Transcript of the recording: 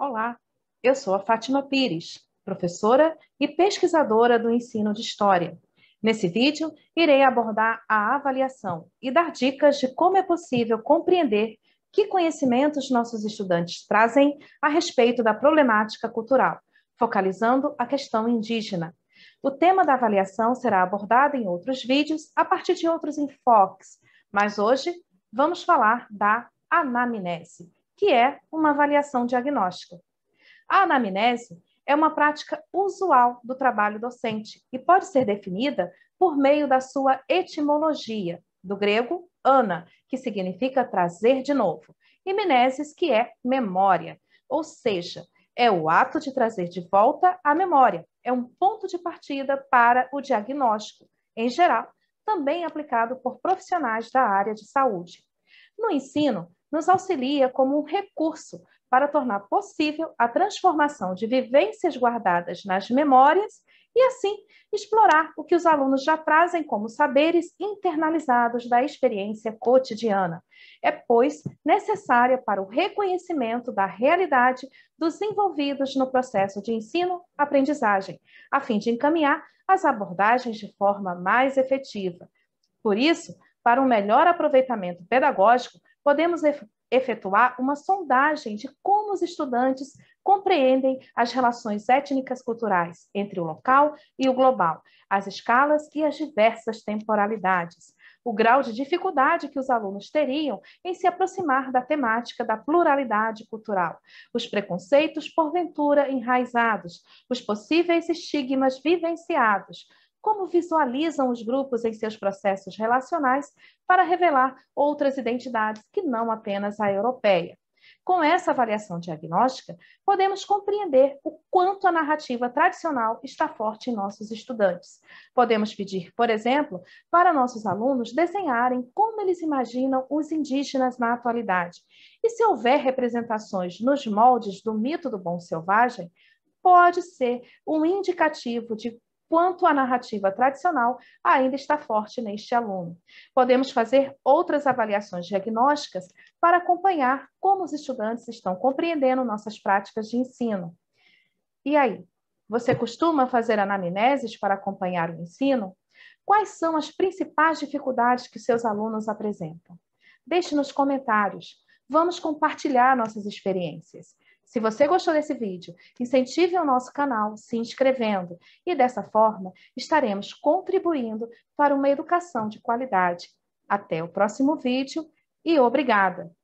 Olá, eu sou a Fátima Pires, professora e pesquisadora do ensino de História. Nesse vídeo, irei abordar a avaliação e dar dicas de como é possível compreender que conhecimentos nossos estudantes trazem a respeito da problemática cultural, focalizando a questão indígena. O tema da avaliação será abordado em outros vídeos a partir de outros enfoques, mas hoje vamos falar da anamnese que é uma avaliação diagnóstica. A anamnese é uma prática usual do trabalho docente e pode ser definida por meio da sua etimologia, do grego ana, que significa trazer de novo, e mineses, que é memória, ou seja, é o ato de trazer de volta a memória, é um ponto de partida para o diagnóstico, em geral, também aplicado por profissionais da área de saúde. No ensino, nos auxilia como um recurso para tornar possível a transformação de vivências guardadas nas memórias e, assim, explorar o que os alunos já trazem como saberes internalizados da experiência cotidiana. É, pois, necessária para o reconhecimento da realidade dos envolvidos no processo de ensino-aprendizagem, a fim de encaminhar as abordagens de forma mais efetiva. Por isso, para um melhor aproveitamento pedagógico, podemos efetuar uma sondagem de como os estudantes compreendem as relações étnicas culturais entre o local e o global, as escalas e as diversas temporalidades, o grau de dificuldade que os alunos teriam em se aproximar da temática da pluralidade cultural, os preconceitos porventura enraizados, os possíveis estigmas vivenciados, como visualizam os grupos em seus processos relacionais para revelar outras identidades que não apenas a europeia. Com essa avaliação diagnóstica, podemos compreender o quanto a narrativa tradicional está forte em nossos estudantes. Podemos pedir, por exemplo, para nossos alunos desenharem como eles imaginam os indígenas na atualidade. E se houver representações nos moldes do mito do bom selvagem, pode ser um indicativo de quanto a narrativa tradicional ainda está forte neste aluno. Podemos fazer outras avaliações diagnósticas para acompanhar como os estudantes estão compreendendo nossas práticas de ensino. E aí, você costuma fazer anamneses para acompanhar o ensino? Quais são as principais dificuldades que seus alunos apresentam? Deixe nos comentários. Vamos compartilhar nossas experiências. Se você gostou desse vídeo, incentive o nosso canal se inscrevendo e dessa forma estaremos contribuindo para uma educação de qualidade. Até o próximo vídeo e obrigada!